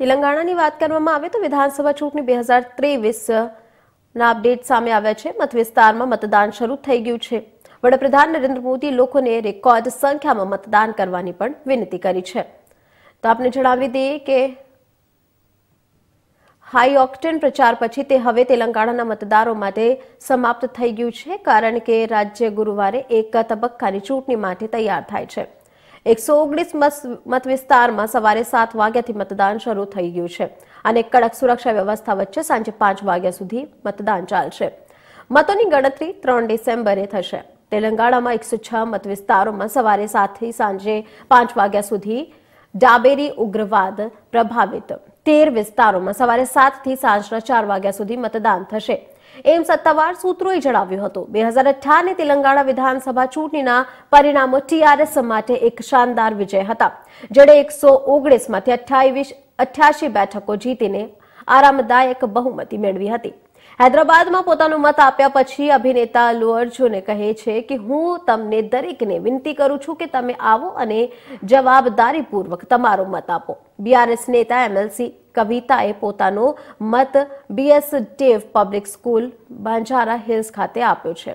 તેલંગાણાની વાત કરવામાં આવે તો વિધાનસભા ચૂંટણી બે હજાર ત્રેવીસના અપડેટ સામે આવ્યા છે મતવિસ્તારમાં મતદાન શરૂ થઈ ગયું છે વડાપ્રધાન નરેન્દ્ર મોદી લોકોને રેકોર્ડ સંખ્યામાં મતદાન કરવાની પણ વિનંતી કરી છે તો આપને જણાવી દઈએ કે હાઈ ઓક્ટેન પ્રચાર પછી તે હવે તેલંગાણાના મતદારો માટે સમાપ્ત થઈ ગયું છે કારણ કે રાજ્ય ગુરુવારે એક તબક્કાની ચૂંટણી માટે તૈયાર થાય છે એકસો ઓગણીસ મત વિસ્તારમાં સવારે સાત વાગ્યાથી મતદાન શરૂ થઈ ગયું છે અને કડક સુરક્ષા વ્યવસ્થા વચ્ચે સાંજે પાંચ વાગ્યા સુધી મતદાન ચાલશે મતોની ગણતરી ત્રણ ડિસેમ્બરે થશે તેલંગાણામાં એકસો છ મત વિસ્તારોમાં સવારે સાતથી સાંજે પાંચ વાગ્યા સુધી ડાબેરી ઉગ્રવાદ પ્રભાવિત તેર વિસ્તારોમાં સવારે સાતથી સાંજના ચાર વાગ્યા સુધી મતદાન થશે એમ સત્તાવાર સૂત્રોએ જણાવ્યું હતું બે હજાર અઠારની તેલંગાણા વિધાનસભા ચૂંટણીના પરિણામો ટીઆરએસ માટે એક શાનદાર વિજય હતા જેણે એકસો ઓગણીસમાંથી અઠ્યાવીસ અઠ્યાસી બેઠકો જીતીને આરામદાયક બહુમતી મેળવી હતી હૈદરાબાદમાં પોતાનો મત આપ્યા પછી અભિનેતા અલ્લુ અર્જુને કહે છે કે હું તમને દરેકને વિનંતી કરું છું કે તમે આવો અને જવાબદારીપૂર્વક તમારો મત આપો બીઆરએસ નેતા એમએલસી કવિતાએ પોતાનો મત BS DAV public school Banjara Hills ખાતે આપ્યો છે